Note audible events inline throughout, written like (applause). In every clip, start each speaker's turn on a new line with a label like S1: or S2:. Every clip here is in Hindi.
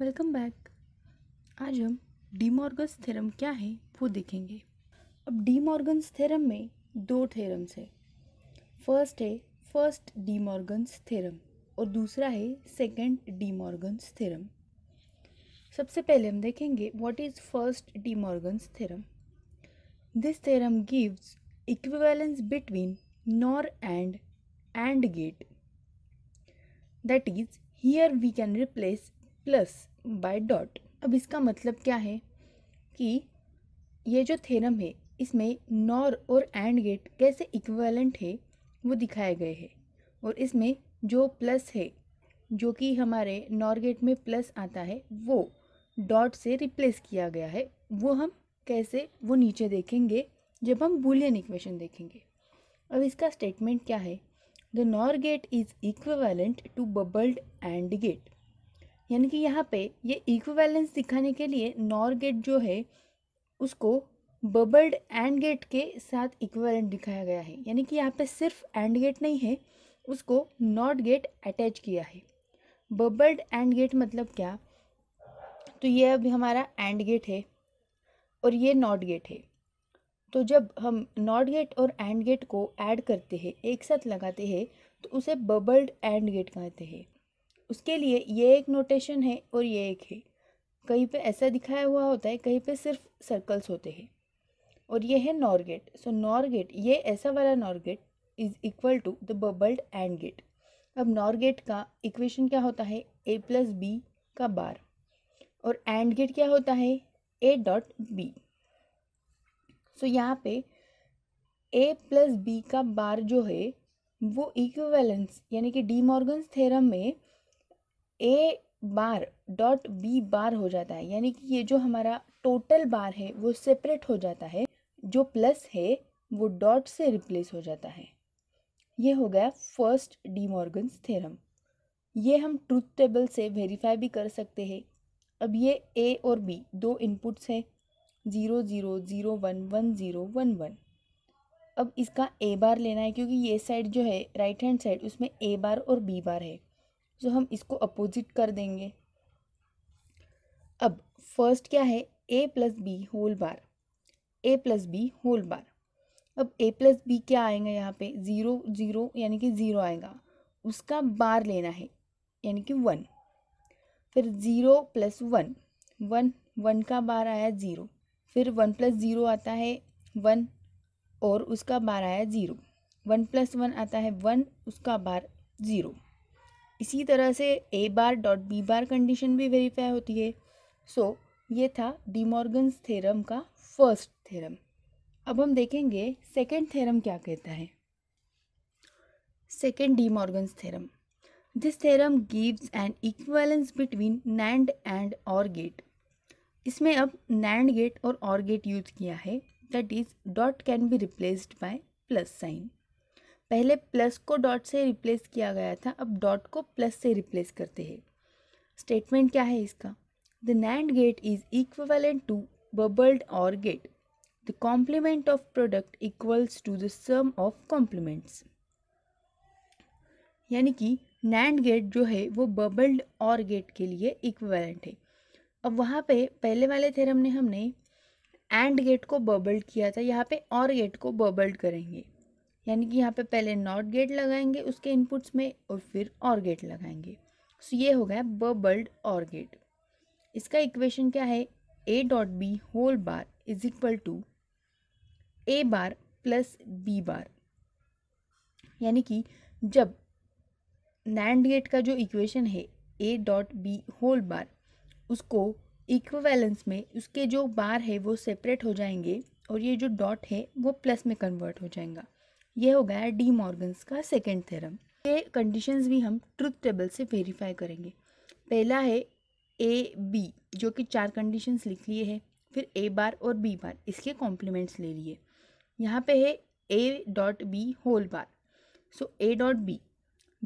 S1: वेलकम बैक आज हम डीमॉर्गस थ्योरम क्या है वो देखेंगे अब डीमॉर्गन्स थ्योरम में दो थ्योरम्स है फर्स्ट है फर्स्ट डीमॉर्गन्स थ्योरम और दूसरा है सेकंड डीमॉर्गन्स थ्योरम सबसे पहले हम देखेंगे what is first De Morgan's theorem this theorem gives equivalence between NOR and AND gate that is here we can replace plus by dot अब इसका मतलब क्या है कि ये जो थेरम है इसमें नॉर और एंड गेट कैसे इक्वेलेंट है वो दिखाए गए हैं और इसमें जो प्लस है जो कि हमारे नॉर गेट में प्लस आता है वो डॉट से रिप्लेस किया गया है वो हम कैसे वो नीचे देखेंगे जब हम बुलियन इक्वेशन देखेंगे अब इसका स्टेटमेंट क्या है the NOR gate is equivalent to bubbled AND gate यानी कि यहाँ पे ये इक्विवेलेंस दिखाने के लिए नॉर गेट जो है उसको बबल्ड एंड गेट के साथ इक्विवेलेंट दिखाया गया है यानी कि यहाँ पे सिर्फ एंड गेट नहीं है उसको नॉट गेट अटैच किया है बबल्ड एंड गेट मतलब क्या तो ये अब हमारा एंड गेट है और ये नॉट गेट है तो जब हम नॉट गेट और एंड गेट को ऐड करते हैं एक साथ लगाते हैं तो उसे बबल्ड एंड गेट कहते हैं उसके लिए ये एक नोटेशन है और ये एक है कहीं पे ऐसा दिखाया हुआ होता है कहीं पे सिर्फ सर्कल्स होते हैं और ये है NOR gate so NOR gate ये ऐसा वाला NOR gate is equal to the bubbled AND gate अब नॉर गेट का इक्वेशन क्या होता है ए प्लस बी का बार और एंड गेट क्या होता है ए डॉट बी सो यहाँ पे ए प्लस बी का बार जो है वो इक्वेलेंस यानी कि डी मॉर्गन्स थेरम में ए बार डॉट बी बार हो जाता है यानी कि ये जो हमारा टोटल बार है वो सेपरेट हो जाता है जो प्लस है वो डॉट से रिप्लेस हो जाता है ये हो गया फर्स्ट डी मॉर्गन्स थेरम ये हम ट्रूथ टेबल से वेरीफाई भी कर सकते हैं अब ये ए और बी दो इनपुट्स हैं zero zero zero one one zero one one अब इसका ए बार लेना है क्योंकि ये साइड जो है राइट हैंड साइड उसमें ए बार और बी बार है जो हम इसको अपोजिट कर देंगे अब फर्स्ट क्या है A plus B whole bar A plus B whole bar अब ए प्लस बी क्या आएगा यहाँ पे ज़ीरो ज़ीरो यानी कि ज़ीरो आएगा उसका बार लेना है यानी कि वन फिर zero plus one one one का बार आया ज़ीरो फिर वन प्लस ज़ीरो आता है वन और उसका बार आया ज़ीरो वन प्लस वन आता है वन उसका बार ज़ीरो इसी तरह से A bar dot B bar condition भी वेरीफाई होती है सो so, ये था डीमॉर्गन्स थेरम का फर्स्ट थेरम अब हम देखेंगे सेकेंड थेरम क्या कहता है second De Morgan's theorem this theorem gives an equivalence between NAND and OR gate इसमें अब नैंड गेट और और गेट यूज किया है that is dot can be replaced by plus sign पहले प्लस को डॉट से रिप्लेस किया गया था अब डॉट को प्लस से रिप्लेस करते हैं स्टेटमेंट क्या है इसका the NAND gate is equivalent to bubbled OR gate the complement of product equals to the sum of complements यानी कि नैंड गेट जो है वो बबल्ड और गेट के लिए इक्वलेंट है अब वहाँ पे पहले वाले थेरम ने हमने एंड गेट को बबल्ड किया था यहाँ पे और गेट को बबल्ड करेंगे यानी कि यहाँ पे पहले नॉट गेट लगाएंगे उसके इनपुट्स में और फिर और गेट लगाएंगे सो ये हो गया बबल्ड और गेट इसका इक्वेशन क्या है A dot B whole bar is equal to A bar plus B bar यानी कि जब नैंड गेट का जो इक्वेशन है A dot B whole bar उसको इक्वैलेंस में उसके जो बार है वो सेपरेट हो जाएंगे और ये जो डॉट है वो प्लस में कन्वर्ट हो जाएगा यह हो गया डी मॉर्गन्स का सेकेंड थेरम ये कंडीशंस भी हम ट्रुथ टेबल से वेरीफाई करेंगे पहला है ए बी जो कि चार कंडीशंस लिख लिए हैं फिर ए बार और बी बार इसके कॉम्प्लीमेंट्स ले लिए यहाँ पे है A dot B whole bar so A dot B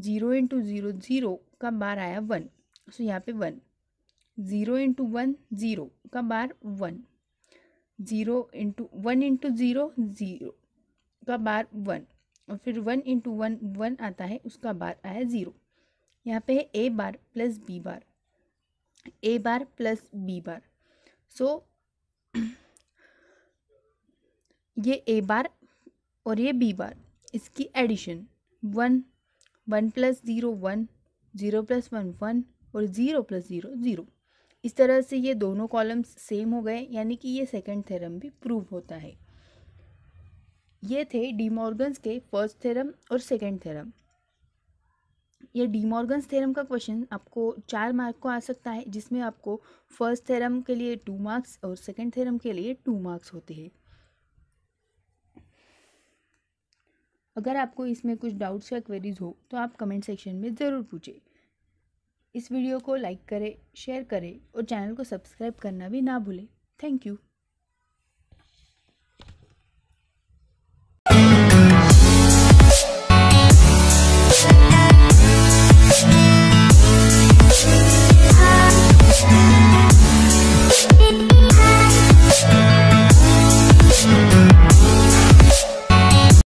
S1: zero into zero zero का बार आया वन सो यहाँ पे one zero into one zero का bar one zero into one into zero zero का बार वन और फिर वन इंटू वन वन आता है उसका बार आया ज़ीरो यहाँ पे है A bar plus B bar A bar plus B bar so (clears throat) ये ए बार और ये बी बार इसकी addition one one plus zero one zero plus one one और ज़ीरो प्लस ज़ीरो ज़ीरो इस तरह से ये दोनों कॉलम्स सेम हो गए यानी कि ये सेकंड थ्योरम भी प्रूव होता है ये थे डीमॉर्गन्स के फर्स्ट थ्योरम और सेकेंड थ्योरम ये डीमॉर्गन्स थ्योरम का क्वेश्चन आपको चार मार्क को आ सकता है जिसमें आपको फर्स्ट थ्योरम के लिए टू मार्क्स और सेकेंड थ्योरम के लिए टू मार्क्स होते हैं अगर आपको इसमें कुछ डाउट्स या क्वेरीज हो तो आप कमेंट सेक्शन में ज़रूर पूछें इस वीडियो को लाइक करें शेयर करें और चैनल को सब्सक्राइब करना भी ना भूलें थैंक यू